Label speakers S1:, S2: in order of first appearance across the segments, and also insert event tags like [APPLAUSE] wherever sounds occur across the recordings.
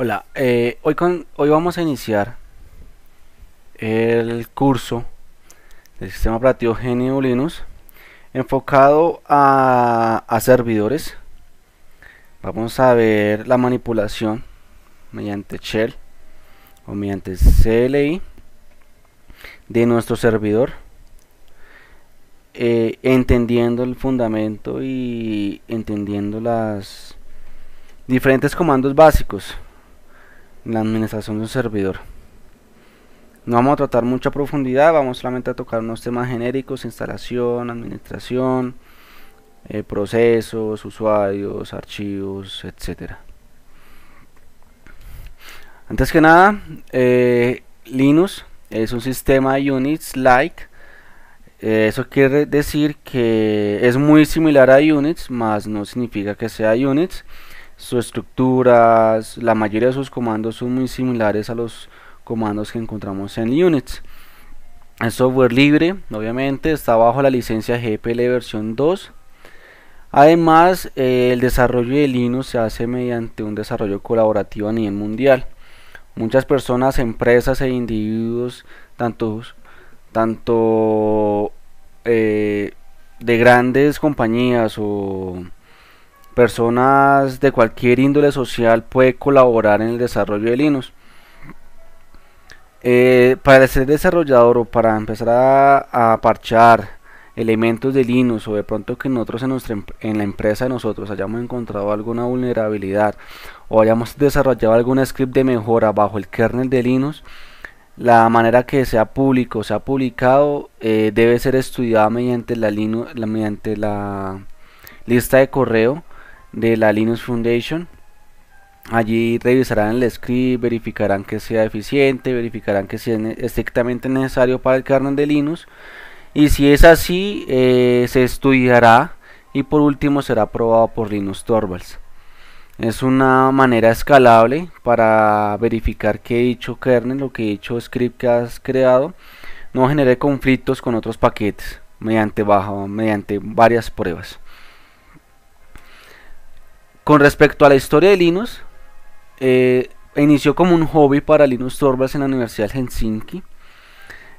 S1: Hola, eh, hoy, con, hoy vamos a iniciar el curso del sistema operativo gnu Linux enfocado a, servidores. Vamos a ver la manipulación mediante shell o mediante CLI de nuestro servidor. Eh, entendiendo el fundamento y entendiendo las diferentes comandos básicos la administración de un servidor. No vamos a tratar mucha profundidad, vamos solamente a tocar unos temas genéricos, instalación, administración, eh, procesos, usuarios, archivos, etcétera. Antes que nada, eh, Linux es un sistema Unix-like. Eh, eso quiere decir que es muy similar a Unix, más no significa que sea Unix su estructuras, la mayoría de sus comandos son muy similares a los comandos que encontramos en Unix. el software libre, obviamente, está bajo la licencia GPL versión 2. Además, eh, el desarrollo de Linux se hace mediante un desarrollo colaborativo a nivel mundial. Muchas personas, empresas e individuos, tanto, tanto eh, de grandes compañías o personas de cualquier índole social puede colaborar en el desarrollo de Linux. Eh, para ser desarrollador o para empezar a, parchar elementos de Linux o de pronto que nosotros en, nuestra, en la empresa de nosotros hayamos encontrado alguna vulnerabilidad o hayamos desarrollado algún script de mejora bajo el kernel de Linux, la manera que sea público, sea publicado, eh, debe ser estudiada mediante la, Linux, mediante la lista de correo de la Linux Foundation. Allí revisarán el script, verificarán que sea eficiente, verificarán que sea estrictamente necesario para el kernel de Linux. Y si es así, eh, se estudiará y por último será aprobado por Linux Torvalds. Es una manera escalable para verificar que dicho kernel lo que dicho script que has creado no genere conflictos con otros paquetes mediante, bajo, mediante varias pruebas. Con respecto a la historia de Linux, eh, inició como un hobby para Linux Torvalds en la Universidad de Helsinki.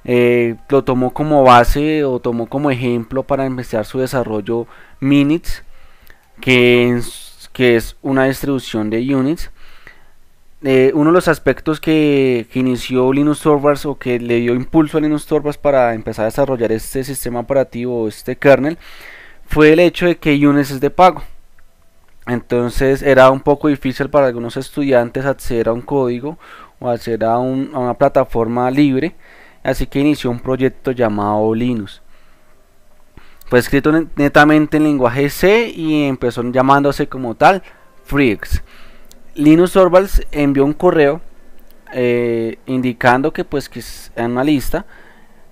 S1: Eh, lo tomó como base o tomó como ejemplo para empezar su desarrollo Minix, que es, una distribución de Units. Eh, uno de los aspectos que, inició Linux Torvalds o que le dio impulso a Linux Torvalds para empezar a desarrollar este sistema operativo, este kernel, fue el hecho de que Units es de pago. Entonces era un poco difícil para algunos estudiantes acceder a un código o acceder a, una plataforma libre, así que inició un proyecto llamado Linux. Fue escrito netamente en lenguaje C y empezó llamándose como tal Freaks. Linus Torvalds envió un correo eh, indicando que pues que en una lista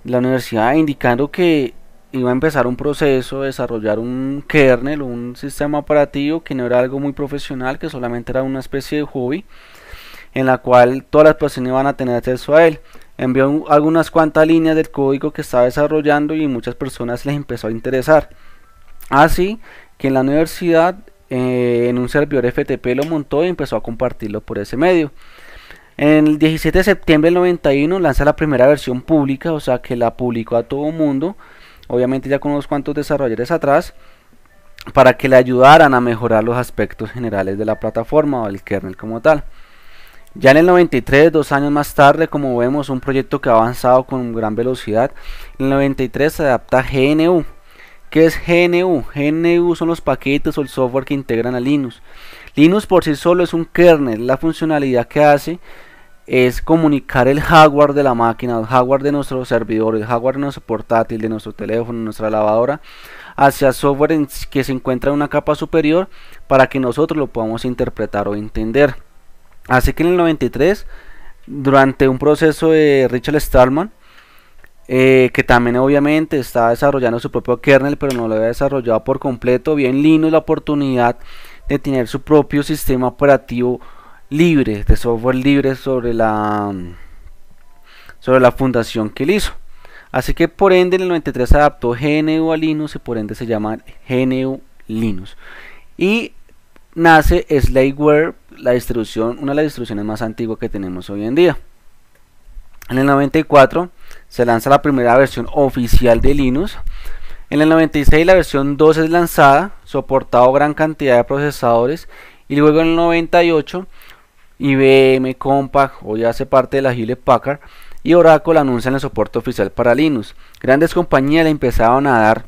S1: la universidad indicando que iba a empezar un proceso, desarrollar un kernel, un sistema operativo que no era algo muy profesional, que solamente era una especie de hobby, en la cual todas las personas iban a tener acceso a él. Envió algunas cuantas líneas del código que estaba desarrollando y muchas personas les empezó a interesar. Así que en la universidad, eh, en un servidor FTP lo montó y empezó a compartirlo por ese medio. el 17 de septiembre del 91 lanza la primera versión pública, o sea que la publicó a todo mundo obviamente ya con unos cuantos desarrolladores atrás, para que le ayudaran a mejorar los aspectos generales de la plataforma o el kernel como tal. Ya en el 93, dos años más tarde, como vemos, un proyecto que ha avanzado con gran velocidad. En el 93 se adapta GNU. ¿Qué es GNU? GNU son los paquetes o el software que integran a Linux. Linux por sí solo es un kernel, la funcionalidad que hace es comunicar el hardware de la máquina, el hardware de nuestro servidor, el hardware de nuestro portátil, de nuestro teléfono, nuestra lavadora, hacia software que se encuentra en una capa superior para que nosotros lo podamos interpretar o entender. Así que en el 93, durante un proceso de Richard Stallman, eh, que también obviamente está desarrollando su propio kernel, pero no lo había desarrollado por completo, bien Linux la oportunidad de tener su propio sistema operativo libre, de software libre sobre la, sobre la fundación que él hizo. Así que por ende en el 93 se adaptó GNU a Linux y por ende se llama GNU Linux. Y nace Slateware la distribución, una de las distribuciones más antiguas que tenemos hoy en día. En el 94 se lanza la primera versión oficial de Linux. En el 96 la versión 2 es lanzada, soportado gran cantidad de procesadores. Y luego en el 98 IBM Compaq hoy hace parte de la Hewlett Packard y Oracle anuncian el soporte oficial para Linux. Grandes compañías le empezaron a dar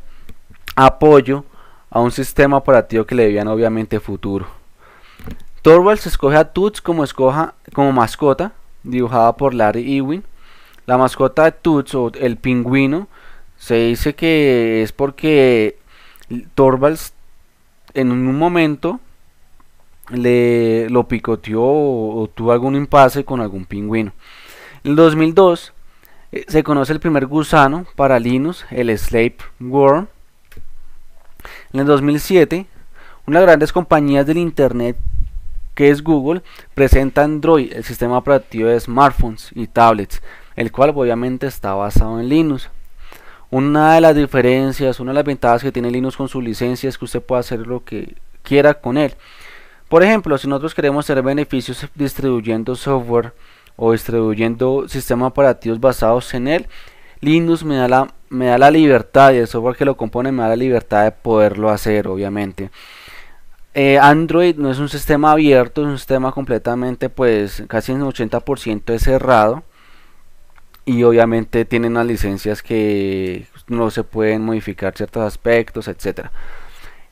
S1: apoyo a un sistema operativo que le debían obviamente futuro. Torvalds escoge a Toots como, escoja, como mascota, dibujada por Larry Ewing. La mascota de Toots, o el pingüino, se dice que es porque Torvalds en un momento le, lo picoteó o, tuvo algún impasse con algún pingüino. En el 2002 eh, se conoce el primer gusano para Linux, el Slave Worm. En el 2007, una de las grandes compañías del Internet, que es Google, presenta Android, el sistema operativo de smartphones y tablets, el cual obviamente está basado en Linux. Una de las diferencias, una de las ventajas que tiene Linux con su licencia es que usted puede hacer lo que quiera con él. Por ejemplo, si nosotros queremos hacer beneficios distribuyendo software o distribuyendo sistemas operativos basados en él, Linux me da la, me da la libertad y el software que lo compone me da la libertad de poderlo hacer, obviamente. Eh, Android no es un sistema abierto, es un sistema completamente, pues casi en 80% es cerrado. Y obviamente tiene unas licencias que no se pueden modificar ciertos aspectos, etcétera.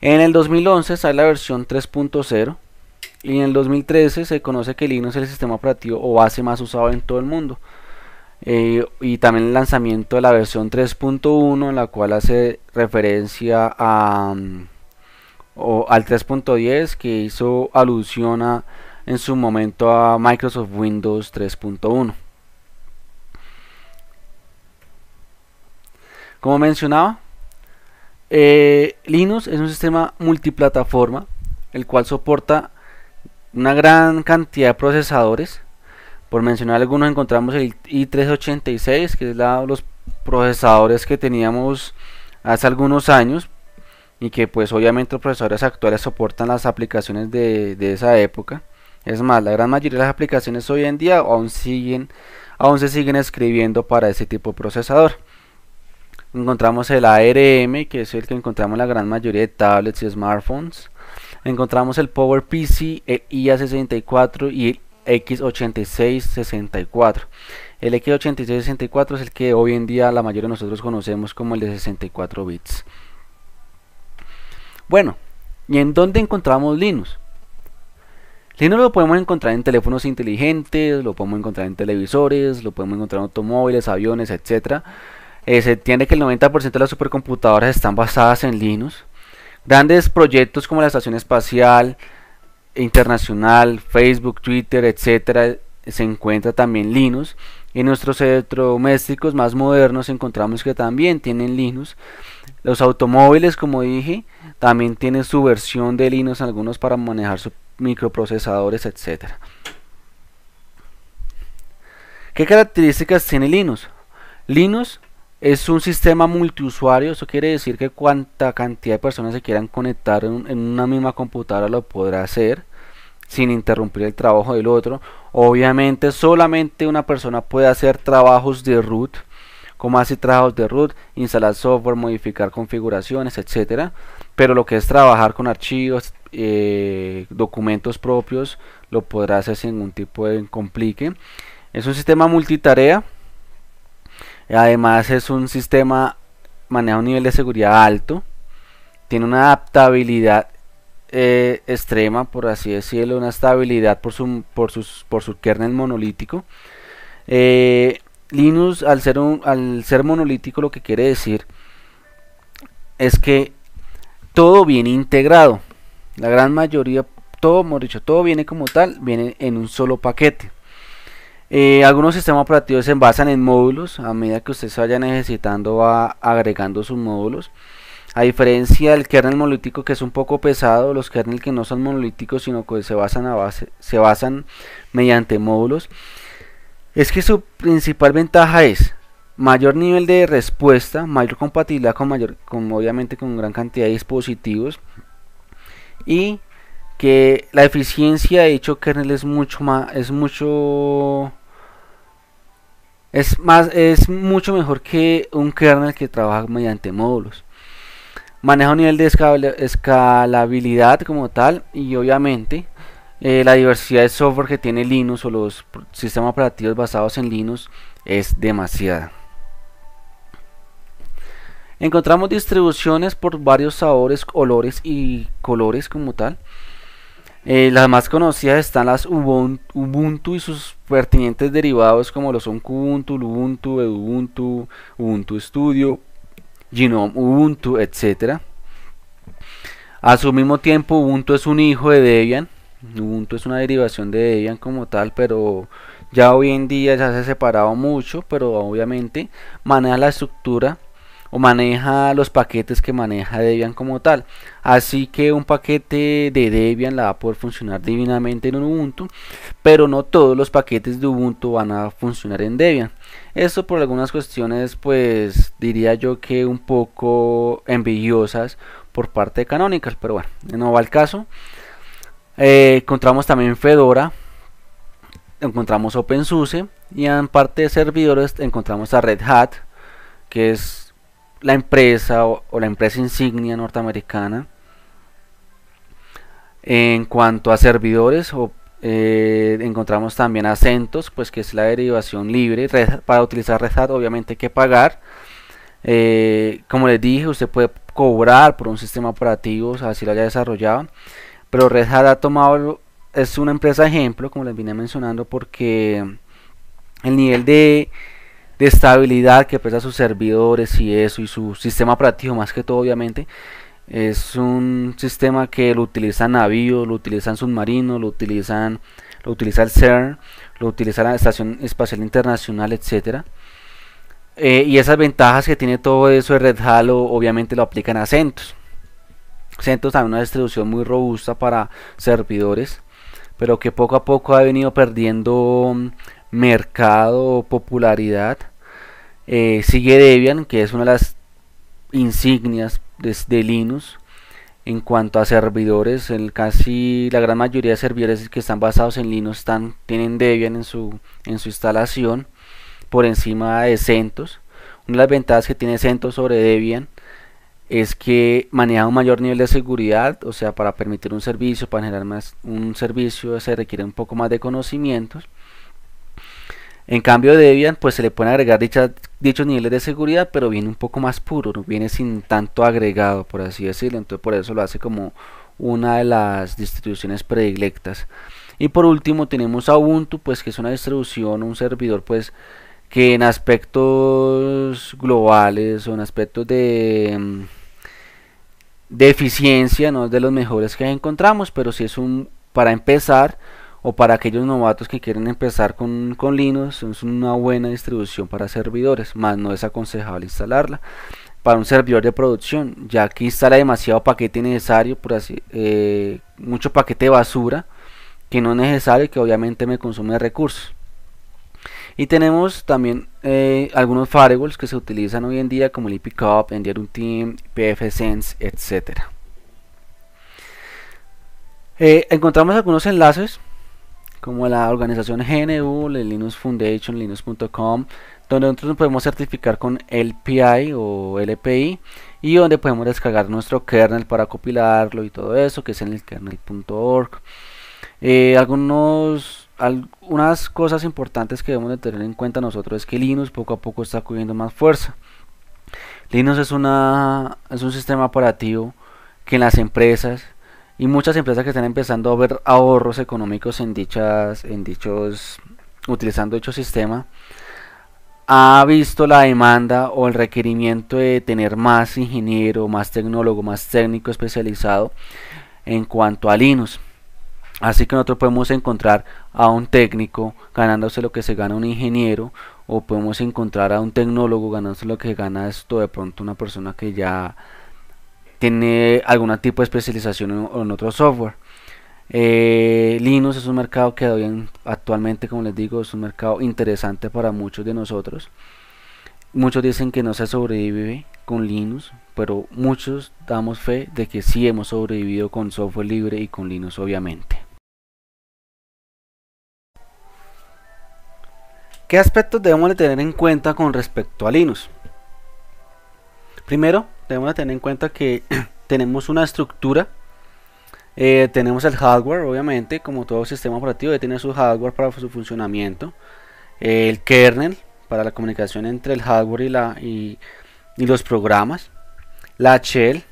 S1: En el 2011 sale la versión 3.0 y en el 2013 se conoce que Linux es el sistema operativo o base más usado en todo el mundo. Eh, y también el lanzamiento de la versión 3.1, en la cual hace referencia a, mm, al 3.10, que hizo alusión en su momento a Microsoft Windows 3.1. Como mencionaba, eh, Linux es un sistema multiplataforma, el cual soporta una gran cantidad de procesadores. Por mencionar algunos encontramos el i386, que es la, los procesadores que teníamos hace algunos años y que pues obviamente los procesadores actuales soportan las aplicaciones de, esa época. Es más, la gran mayoría de las aplicaciones hoy en día aún, siguen, aún se siguen escribiendo para ese tipo de procesador. Encontramos el ARM, que es el que encontramos en la gran mayoría de tablets y smartphones encontramos el PowerPC, el IA64 y el X8664. El X8664 es el que hoy en día la mayoría de nosotros conocemos como el de 64 bits. Bueno, ¿y en dónde encontramos Linux? Linux lo podemos encontrar en teléfonos inteligentes, lo podemos encontrar en televisores, lo podemos encontrar en automóviles, aviones, etc. Eh, se entiende que el 90% de las supercomputadoras están basadas en Linux. Grandes proyectos como la Estación Espacial Internacional, Facebook, Twitter, etcétera, se encuentra también Linux. En nuestros electrodomésticos más modernos encontramos que también tienen Linux. Los automóviles, como dije, también tienen su versión de Linux, algunos para manejar sus microprocesadores, etcétera. ¿Qué características tiene Linux? Linux es un sistema multiusuario, eso quiere decir que cuanta cantidad de personas se quieran conectar en, una misma computadora lo podrá hacer sin interrumpir el trabajo del otro. Obviamente solamente una persona puede hacer trabajos de root, como hace trabajos de root, instalar software, modificar configuraciones, etcétera. Pero lo que es trabajar con archivos, eh, documentos propios, lo podrá hacer sin ningún tipo de complique. Es un sistema multitarea Además es un sistema, maneja un nivel de seguridad alto, tiene una adaptabilidad eh, extrema, por así decirlo, una estabilidad por su, por por su kernel monolítico. Eh, Linux al ser, un, al ser monolítico lo que quiere decir es que todo viene integrado. La gran mayoría, todo, hemos dicho, todo viene como tal, viene en un solo paquete. Eh, algunos sistemas operativos se basan en módulos, a medida que usted se vaya necesitando va agregando sus módulos. A diferencia del kernel monolítico que es un poco pesado, los kernels que no son monolíticos sino que se basan, a base, se basan mediante módulos, es que su principal ventaja es mayor nivel de respuesta, mayor compatibilidad con mayor, obviamente con gran cantidad de dispositivos y que la eficiencia de hecho kernel es mucho más, es mucho es, mucho mejor que un kernel que trabaja mediante módulos. Maneja un nivel de escalabilidad como tal y obviamente eh, la diversidad de software que tiene Linux o los sistemas operativos basados en Linux es demasiada. Encontramos distribuciones por varios sabores, olores y colores como tal. Eh, las más conocidas están las Ubuntu y sus pertinentes derivados como lo son Kubuntu, Ubuntu, Ubuntu, Ubuntu Studio, Genome Ubuntu, etc. A su mismo tiempo Ubuntu es un hijo de Debian, Ubuntu es una derivación de Debian como tal, pero ya hoy en día ya se ha separado mucho, pero obviamente maneja la estructura o maneja los paquetes que maneja Debian como tal. Así que un paquete de Debian la va a poder funcionar divinamente en Ubuntu, pero no todos los paquetes de Ubuntu van a funcionar en Debian. Eso por algunas cuestiones, pues diría yo que un poco envidiosas por parte de Canonical, pero bueno, no va al caso. Eh, encontramos también Fedora, encontramos OpenSUSE y en parte de servidores encontramos a Red Hat, que es la empresa o, la empresa insignia norteamericana en cuanto a servidores eh, encontramos también acentos, pues que es la derivación libre. para utilizar Red Hat obviamente hay que pagar. Eh, como les dije, usted puede cobrar por un sistema operativo, así si lo haya desarrollado. Pero Red Hat ha tomado, es una empresa ejemplo, como les vine mencionando, porque el nivel de de estabilidad que pesa sus servidores y eso, y su sistema operativo más que todo obviamente. Es un sistema que lo utilizan navíos, lo utilizan submarinos, lo utilizan lo utiliza el CERN, lo utiliza la Estación Espacial Internacional, etcétera. Eh, y esas ventajas que tiene todo eso de Red halo obviamente lo aplican a CentOS. CentOS también una distribución muy robusta para servidores, pero que poco a poco ha venido perdiendo mercado popularidad. Eh, sigue Debian, que es una de las insignias de, Linux en cuanto a servidores, el, casi la gran mayoría de servidores que están basados en Linux están, tienen Debian en su, en su instalación por encima de CentOS. Una de las ventajas que tiene CentOS sobre Debian es que maneja un mayor nivel de seguridad, o sea, para permitir un servicio, para generar más un servicio se requiere un poco más de conocimientos en cambio Debian pues se le pueden agregar dichos niveles de seguridad, pero viene un poco más puro, ¿no? viene sin tanto agregado, por así decirlo. Entonces por eso lo hace como una de las distribuciones predilectas. Y por último tenemos Ubuntu, pues que es una distribución, un servidor pues que en aspectos globales o en aspectos de, mm, eficiencia no es de los mejores que encontramos, pero si es un para empezar o para aquellos novatos que quieren empezar con, con Linux, es una buena distribución para servidores, más no es aconsejable instalarla para un servidor de producción, ya que instala demasiado paquete necesario, por así, eh, mucho paquete de basura que no es necesario y que obviamente me consume recursos. Y tenemos también eh, algunos firewalls que se utilizan hoy en día como el IPCOP, Team, PFSense, etc. encontramos algunos enlaces como la organización GNU, el Linux Foundation, linux.com, donde nosotros nos podemos certificar con LPI o LPI y donde podemos descargar nuestro kernel para compilarlo y todo eso, que es en el kernel.org. Eh, algunos algunas cosas importantes que debemos de tener en cuenta nosotros es que Linux poco a poco está cogiendo más fuerza. Linux es una es un sistema operativo que en las empresas y muchas empresas que están empezando a ver ahorros económicos en dichas en dichos utilizando dicho sistema ha visto la demanda o el requerimiento de tener más ingeniero, más tecnólogo, más técnico especializado en cuanto a Linux. Así que nosotros podemos encontrar a un técnico ganándose lo que se gana un ingeniero o podemos encontrar a un tecnólogo ganándose lo que gana esto de pronto una persona que ya tiene algún tipo de especialización en, otro software. Eh, Linux es un mercado que actualmente, como les digo, es un mercado interesante para muchos de nosotros. Muchos dicen que no se sobrevive con Linux, pero muchos damos fe de que sí hemos sobrevivido con software libre y con Linux, obviamente. ¿Qué aspectos debemos de tener en cuenta con respecto a Linux? Primero, debemos tener en cuenta que [CLEARS THROAT] tenemos una estructura. Eh, tenemos el hardware, obviamente, como todo sistema operativo, debe tener su hardware para su funcionamiento. el kernel, para la comunicación entre el hardware y, la, y, los programas. La shell,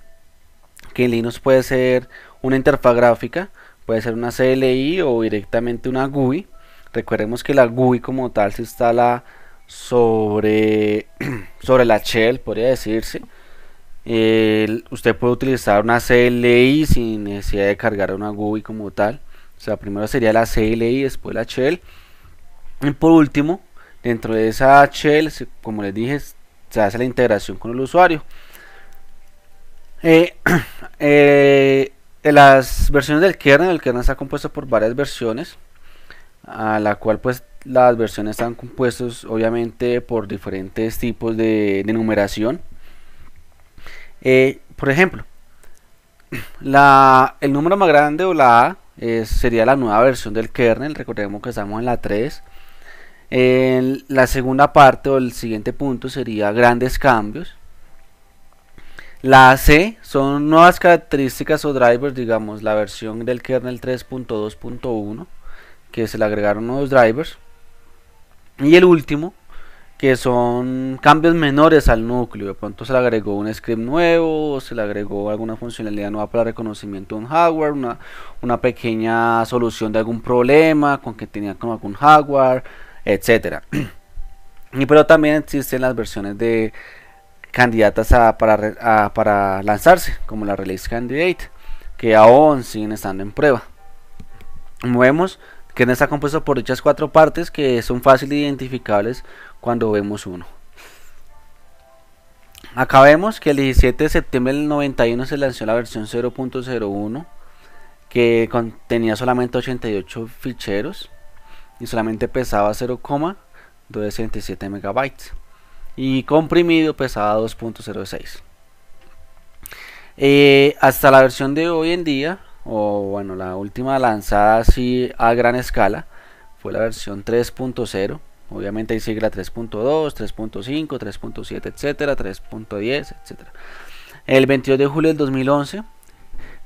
S1: que en Linux puede ser una interfaz gráfica, puede ser una CLI o directamente una GUI. Recordemos que la GUI como tal se instala sobre, [CLEARS THROAT] sobre la shell, podría decirse. usted puede utilizar una CLI sin necesidad de cargar una GUI como tal. O sea, primero sería la CLI, después la shell. Y por último, dentro de esa shell, como les dije, se hace la integración con el usuario. Eh, [CLEARS THROAT] eh, las versiones del kernel, el kernel está compuesto por varias versiones, a la cual pues las versiones están compuestas obviamente por diferentes tipos de, numeración. Eh, por ejemplo, [CLEARS THROAT] el número más grande o la A sería la nueva versión del kernel. Recordemos que estamos en la 3. en la segunda parte o el siguiente punto sería grandes cambios. La C son nuevas características o drivers, digamos, la versión del kernel 3.2.1 que se le agregaron nuevos drivers. Y el último, que son cambios menores al núcleo. De pronto se le agregó un script nuevo, se le agregó alguna funcionalidad nueva para reconocimiento de un hardware, una, pequeña solución de algún problema con que tenía con algún hardware, etcétera. [CLEARS THROAT] Y pero también existen las versiones de candidatas para, para lanzarse, como la Release Candidate, que aún siguen estando en prueba. Como que no está compuesto por dichas cuatro partes que son fácil identificables cuando vemos uno. Acá vemos que el 17 de septiembre del 91 se lanzó la versión 0.01 que contenía solamente 88 ficheros y solamente pesaba 0,267 megabytes y comprimido pesaba 2.06 eh, hasta la versión de hoy en día o bueno, la última lanzada así a gran escala fue la versión 3.0. Obviamente hay sigla 3.2, 3.5, 3.7, etcétera, 3.10, etcétera. El 22 de julio del 2011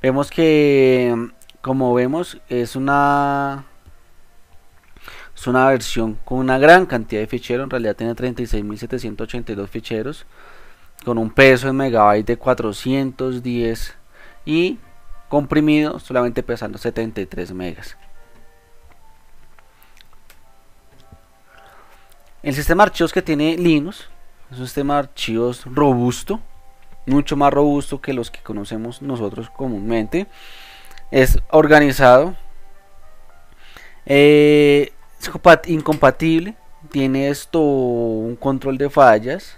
S1: vemos que como vemos es una es una versión con una gran cantidad de ficheros, en realidad tiene 36.782 ficheros con un peso en megabyte de 410 y comprimido solamente pesando 73 megas. El sistema de archivos que tiene Linux es un sistema de archivos robusto, mucho más robusto que los que conocemos nosotros comúnmente. Es organizado, eh, es incompatible, tiene esto un control de fallas,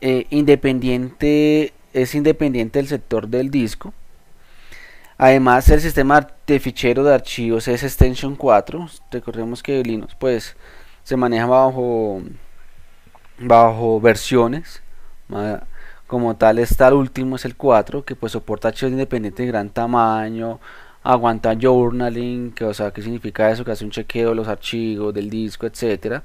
S1: eh, independiente, es independiente del sector del disco Además, el sistema de fichero de archivos es Extension 4. Recordemos que Linux pues se maneja bajo bajo versiones. Como tal está el último es el 4 que pues soporta archivos independientes de gran tamaño, aguanta journaling, que o sea, qué significa eso, que hace un chequeo de los archivos, del disco, etc.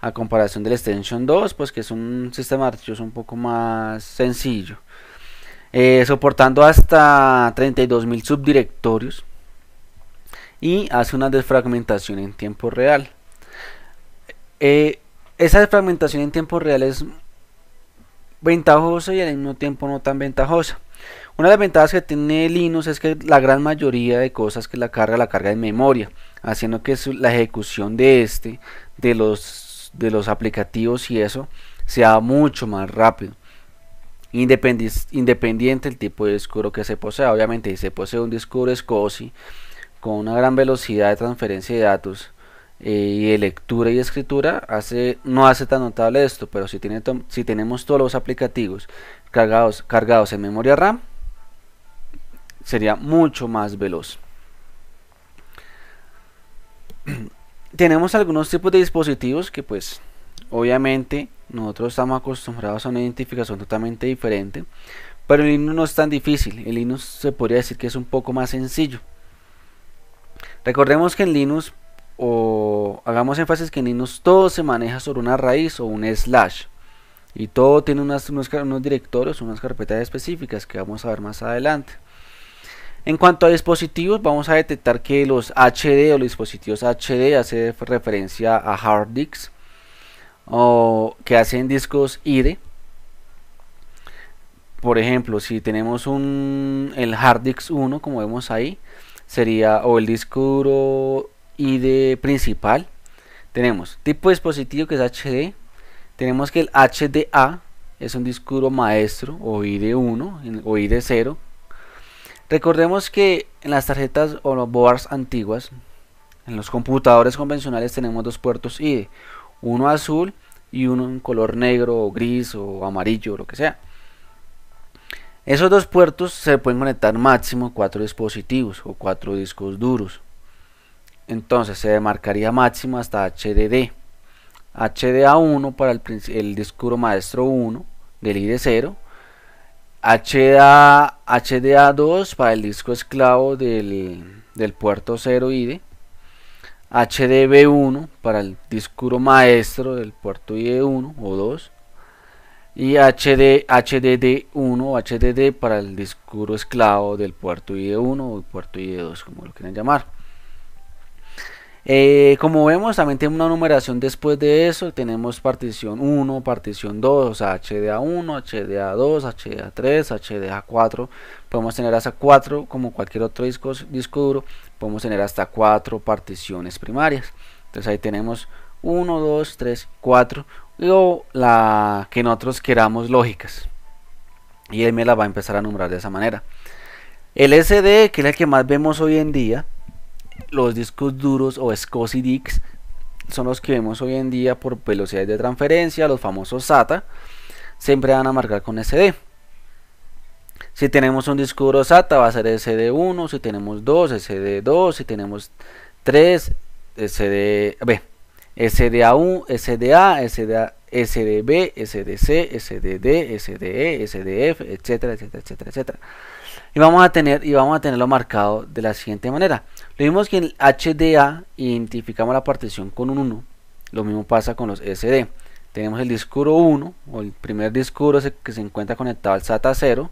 S1: A comparación del Extension 2, pues que es un sistema de archivos un poco más sencillo. Eh, soportando hasta 32.000 subdirectorios y hace una desfragmentación en tiempo real. Eh, esa desfragmentación en tiempo real es ventajosa y al mismo tiempo no tan ventajosa. Una de las ventajas que tiene Linux es que la gran mayoría de cosas que la carga la carga en memoria, haciendo que la ejecución de este, de los, de los aplicativos y eso, sea mucho más rápido independiente el tipo de disco que se posea. Obviamente, si se posee un disco scosi con una gran velocidad de transferencia de datos eh, y de lectura y escritura, hace, no hace tan notable esto, pero si, tiene si tenemos todos los aplicativos cargados, cargados en memoria RAM, sería mucho más veloz. [CLEARS THROAT] tenemos algunos tipos de dispositivos que pues obviamente nosotros estamos acostumbrados a una identificación totalmente diferente. Pero el Linux no es tan difícil. El Linux se podría decir que es un poco más sencillo. Recordemos que en Linux, o hagamos énfasis que en Linux todo se maneja sobre una raíz o un slash. Y todo tiene unos, directorios, unas carpetas específicas que vamos a ver más adelante. En cuanto a dispositivos, vamos a detectar que los HD o los dispositivos HD hace referencia a hard disks o que hacen discos IDE. Por ejemplo, si tenemos un, el hard disk 1, como vemos ahí, sería o el disco duro IDE principal. Tenemos tipo dispositivo que es HD. Tenemos que el HDA es un disco duro maestro o IDE 1 o IDE 0 Recordemos que en las tarjetas o los boards antiguas, en los computadores convencionales tenemos dos puertos IDE uno azul y uno en color negro o gris o amarillo o lo que sea. Esos dos puertos se pueden conectar máximo cuatro dispositivos o cuatro discos duros. Entonces se demarcaría máximo hasta HDD. HDA1 para el, el disco maestro 1 del ID0. HDA, HDA2 para el disco esclavo del, del puerto 0 ID HDB1 para el disco maestro del puerto IE1 o 2 y HD, HDD1 o HDD para el disco esclavo del puerto IE1 o puerto IE2 como lo quieran llamar eh, como vemos también tiene una numeración después de eso tenemos partición 1, partición 2, o sea HDA1, HDA2, HDA3, HDA4 podemos tener hasta 4 como cualquier otro disco, disco duro podemos tener hasta cuatro particiones primarias. Entonces ahí tenemos 1, 2, 3, 4 o la que nosotros queramos lógicas. Y él me la va a empezar a nombrar de esa manera. El SD, que es el que más vemos hoy en día, los discos duros o SCSI disks son los que vemos hoy en día por velocidades de transferencia, los famosos SATA, siempre van a marcar con SD. Si tenemos un disco SATA va a ser SD1, si tenemos 2, SD2, si tenemos 3, SDB, SDA1, SDA, SDA, SDB, SDC, SDD, SDE, SDF, etcétera, etcétera, etcétera, etcétera. Y vamos a tener y vamos a tenerlo marcado de la siguiente manera. Lo vimos que en HDA identificamos la partición con un 1. Lo mismo pasa con los SD. Tenemos el disco 1 o el primer disco que se encuentra conectado al SATA 0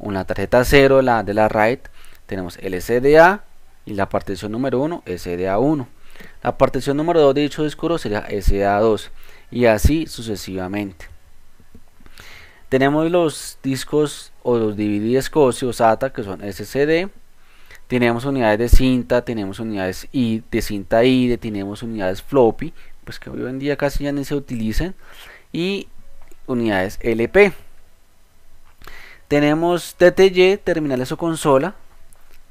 S1: una tarjeta 0 de la, de la RAID, tenemos el SDA y la partición número 1, SDA1. La partición número 2 de dicho disco sería SDA2 y así sucesivamente. Tenemos los discos o los DVDs COSI o SATA que son SCD. Tenemos unidades de cinta, tenemos unidades de cinta ID, tenemos unidades floppy, pues que hoy en día casi ya ni se utilizan, y unidades LP. Tenemos TTY, terminales o consola,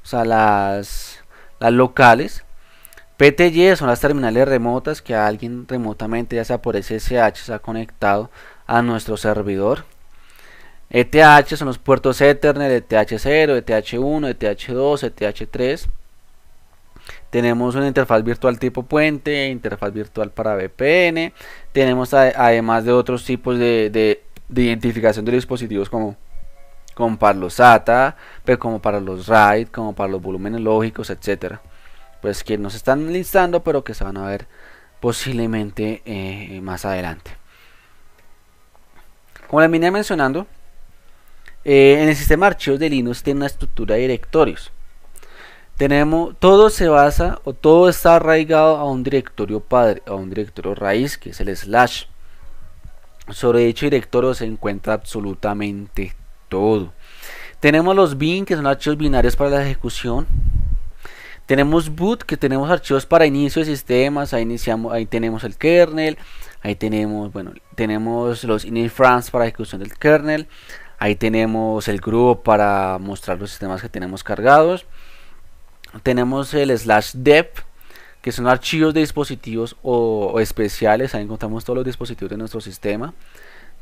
S1: o sea, las, las locales. PTY son las terminales remotas que alguien remotamente, ya sea por SSH, se ha conectado a nuestro servidor. ETH son los puertos Ethernet, ETH0, ETH1, ETH2, ETH3. Tenemos una interfaz virtual tipo puente, interfaz virtual para VPN. Tenemos además de otros tipos de, de identificación de dispositivos como como para los SATA, pero pues como para los RAID, como para los volúmenes lógicos, etcétera. Pues que nos están listando, pero que se van a ver posiblemente eh, más adelante. Como les venía mencionando, eh, en el sistema de archivos de Linux tiene una estructura de directorios. Tenemos, todo se basa o todo está arraigado a un directorio padre, a un directorio raíz que es el slash. Sobre dicho directorio se encuentra absolutamente todo. Tenemos los bin, que son archivos binarios para la ejecución. Tenemos boot, que tenemos archivos para inicio de sistemas. Ahí, iniciamos, ahí tenemos el kernel. Ahí tenemos, bueno, tenemos los initfrans para ejecución del kernel. Ahí tenemos el grupo para mostrar los sistemas que tenemos cargados. Tenemos el slash dep que son archivos de dispositivos o especiales. Ahí encontramos todos los dispositivos de nuestro sistema.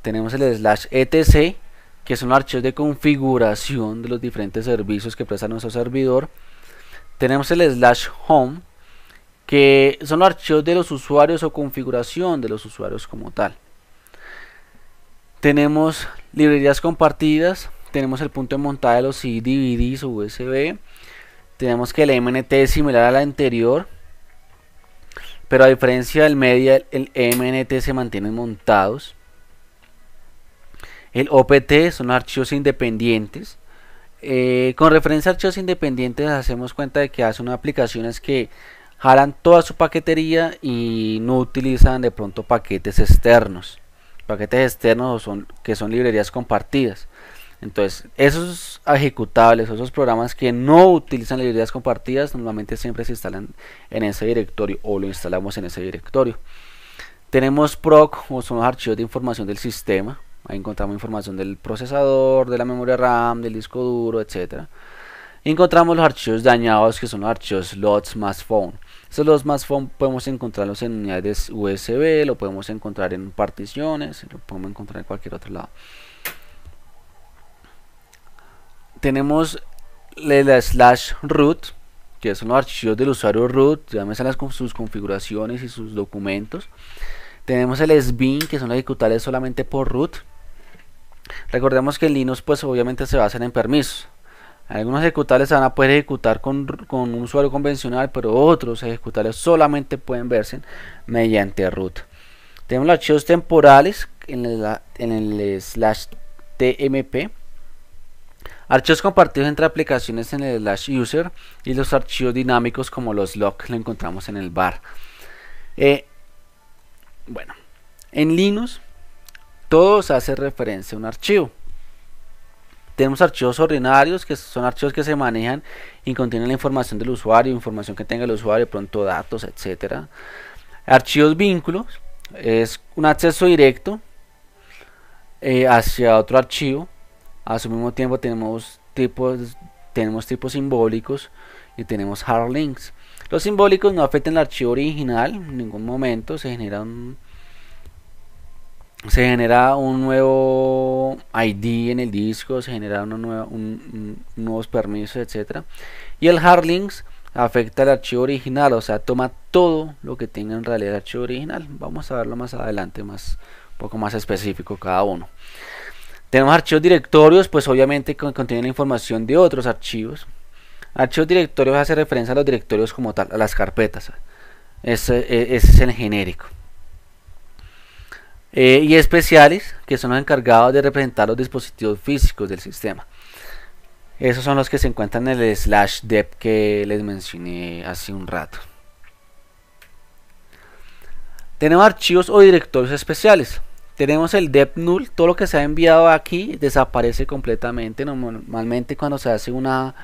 S1: Tenemos el slash etc, que son archivos de configuración de los diferentes servicios que presta nuestro servidor. Tenemos el slash home, que son archivos de los usuarios o configuración de los usuarios como tal. Tenemos librerías compartidas, tenemos el punto de montada de los DVDs o USB. Tenemos que el MNT es similar a la anterior, pero a diferencia del media, el MNT se mantiene montados. El OPT son archivos independientes. Eh, con referencia a archivos independientes hacemos cuenta de que son aplicaciones que jalan toda su paquetería y no utilizan de pronto paquetes externos. Paquetes externos son, que son librerías compartidas. Entonces, esos ejecutables, esos programas que no utilizan librerías compartidas, normalmente siempre se instalan en ese directorio o lo instalamos en ese directorio. Tenemos PROC, o son los archivos de información del sistema. Ahí encontramos información del procesador, de la memoria RAM, del disco duro, etc. Encontramos los archivos dañados que son los archivos LOTS más phone. Estos LOTS más phone podemos encontrarlos en unidades USB, lo podemos encontrar en particiones, lo podemos encontrar en cualquier otro lado. Tenemos la slash root, que son los archivos del usuario root, llámese las con sus configuraciones y sus documentos. Tenemos el sbin, que son ejecutables solamente por root. Recordemos que en Linux pues obviamente se basan en permisos. Algunos ejecutables se van a poder ejecutar con, un usuario convencional, pero otros ejecutables solamente pueden verse mediante root. Tenemos los archivos temporales en el, en el slash tmp. Archivos compartidos entre aplicaciones en el slash user y los archivos dinámicos como los logs lo encontramos en el bar. Eh, bueno, en Linux todos hace referencia a un archivo. Tenemos archivos ordinarios, que son archivos que se manejan y contienen la información del usuario, información que tenga el usuario, pronto datos, etcétera. Archivos vínculos, es un acceso directo eh, hacia otro archivo. A su mismo tiempo tenemos tipos, tenemos tipos simbólicos y tenemos hard links. Los simbólicos no afectan el archivo original en ningún momento, se genera un, se genera un nuevo ID en el disco, se genera nuevos permisos, etc. Y el hard links afecta al archivo original, o sea, toma todo lo que tiene en realidad el archivo original. Vamos a verlo más adelante, más un poco más específico cada uno. Tenemos archivos directorios, pues obviamente contiene contienen la información de otros archivos. Archivos directorios hace referencia a los directorios como tal, a las carpetas. ese e, es el genérico. Eh, y especiales, que son los encargados de representar los dispositivos físicos del sistema. Esos son los que se encuentran en el slash dep que les mencioné hace un rato. Tenemos archivos o directorios especiales. Tenemos el dep null, todo lo que se ha enviado aquí desaparece completamente. Normalmente cuando se hace una,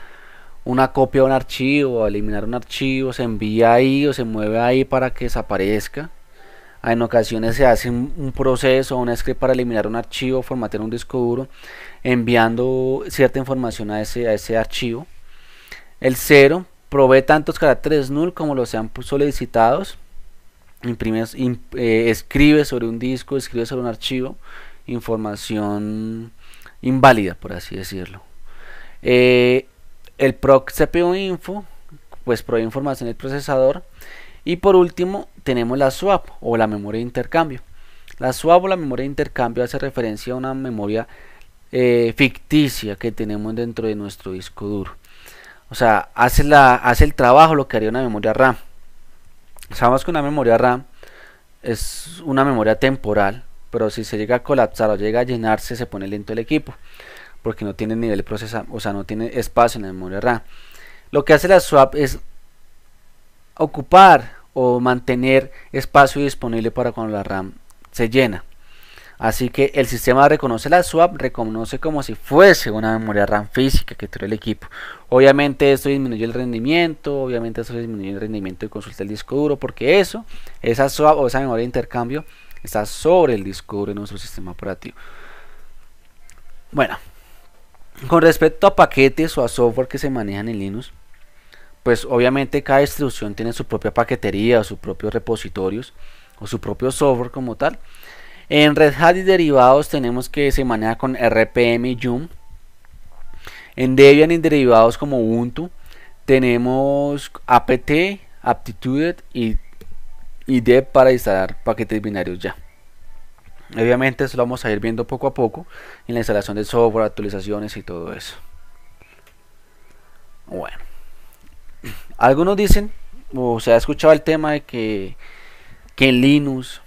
S1: una copia de un archivo, o eliminar un archivo, se envía ahí o se mueve ahí para que desaparezca. Ah, en ocasiones se hace un, proceso, un script para eliminar un archivo, formatear un disco duro, enviando cierta información a ese, a ese archivo. El cero provee tantos caracteres null como los sean pues, solicitados. Eh, escribe sobre un disco, escribe sobre un archivo, información inválida, por así decirlo. Eh, el proc CPU info, pues provee información del procesador. Y por último, tenemos la swap o la memoria de intercambio. La swap o la memoria de intercambio hace referencia a una memoria eh, ficticia que tenemos dentro de nuestro disco duro. O sea, hace, la, hace el trabajo lo que haría una memoria RAM. Sabemos que una memoria RAM es una memoria temporal, pero si se llega a colapsar o llega a llenarse, se pone lento el equipo, porque no tiene nivel procesado, o sea, no tiene espacio en la memoria RAM. Lo que hace la swap es ocupar o mantener espacio disponible para cuando la RAM se llena. Así que el sistema reconoce la swap, reconoce como si fuese una memoria RAM física que tiene el equipo. Obviamente esto disminuye el rendimiento, obviamente esto disminuye el rendimiento de consulta el disco duro, porque eso, esa swap o esa memoria de intercambio está sobre el disco duro de nuestro sistema operativo. Bueno, con respecto a paquetes o a software que se manejan en Linux, pues obviamente cada distribución tiene su propia paquetería o sus propios repositorios o su propio software como tal. En Red Hat y derivados tenemos que se maneja con RPM y Yum. En Debian y derivados como Ubuntu tenemos apt, aptitude y, y para instalar paquetes binarios ya. Obviamente eso lo vamos a ir viendo poco a poco en la instalación de software, actualizaciones y todo eso. Bueno. Algunos dicen, o se ha escuchado el tema de que, en Linux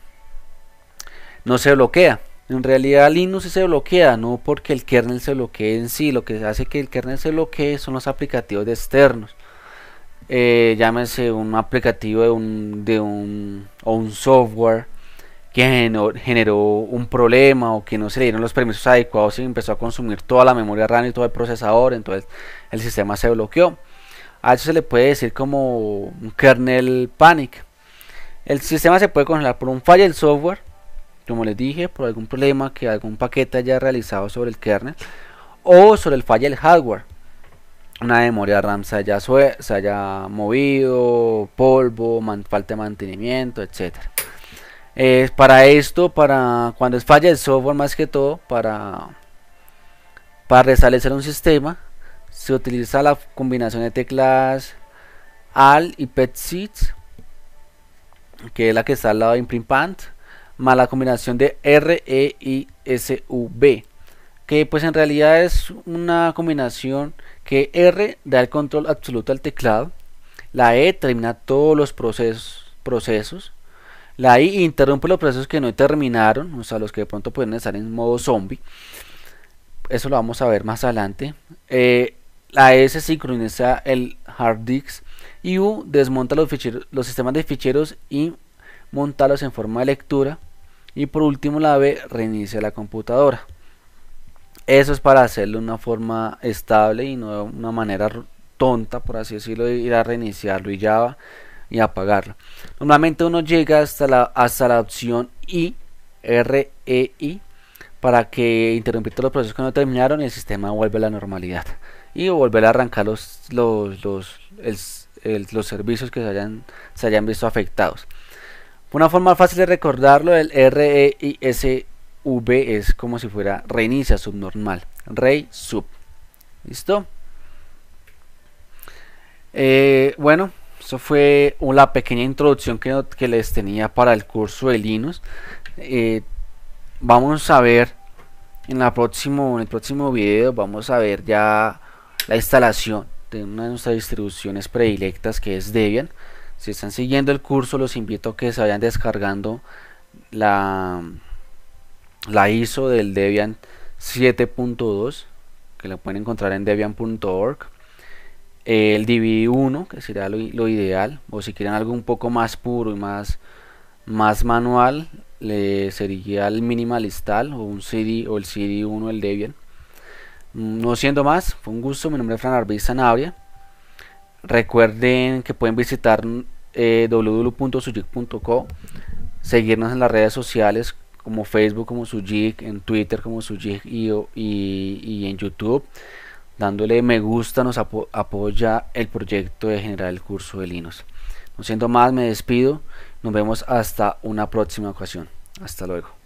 S1: no se bloquea. En realidad Linux se bloquea, no porque el kernel se bloquee en sí, lo que hace que el kernel se bloquee son los aplicativos externos. Eh, llámese un aplicativo de un, de un, o un software que generó, generó, un problema o que no se le dieron los permisos adecuados y empezó a consumir toda la memoria RAM y todo el procesador, entonces el sistema se bloqueó. A eso se le puede decir como un kernel panic. El sistema se puede congelar por un fallo del software, como les dije, por algún problema que algún paquete haya realizado sobre el kernel o sobre el fallo del hardware. Una memoria RAM se haya, movido, polvo, falta de mantenimiento, etc para esto, para cuando es falla el software más que todo, para, para restablecer un sistema, se utiliza la combinación de teclas AL y PetSeeds, que es la que está al lado de Pant más la combinación de R, E, y S, U, B que pues en realidad es una combinación que R da el control absoluto al teclado, la E termina todos los procesos, procesos la I interrumpe los procesos que no terminaron, o sea, los que de pronto pueden estar en modo zombie. Eso lo vamos a ver más adelante. Eh, la e S sincroniza el hard disk y U desmonta los, los sistemas de ficheros y montarlos en forma de lectura. Y por último la B reinicia la computadora. Eso es para hacerlo de una forma estable y no de una manera tonta, por así decirlo, ir a reiniciarlo y Java y apagarlo. Normalmente uno llega hasta la, hasta la opción I, REI, para que interrumpir todos los procesos que no terminaron y el sistema vuelve a la normalidad y volver a arrancar los, los, servicios que se hayan, se hayan visto afectados. Una forma fácil de recordarlo, el REISV es como si fuera reinicia subnormal, rey sub. ¿Listo? Eh, bueno, eso fue una pequeña introducción que, que, les tenía para el curso de Linux. Eh, vamos a ver en, la próximo, en el próximo video, vamos a ver ya la instalación de una de nuestras distribuciones predilectas que es Debian. Si están siguiendo el curso, los invito a que se vayan descargando la, la ISO del Debian 7.2, que la pueden encontrar en debian.org. El DVD1, que sería lo, ideal, o si quieren algo un poco más puro y más, más manual, le sería el minimalistal o un CD o el CD1 el Debian no siendo más, fue un gusto. Mi nombre es Fran Arbiz Sanabria. Recuerden que pueden visitar eh, seguirnos en las redes sociales como Facebook, como Sujik, en Twitter, como Sujik y, en YouTube. Dándole me gusta nos apoya el proyecto de generar el curso de Linux. No siendo más, me despido. Nos vemos hasta una próxima ocasión. Hasta luego.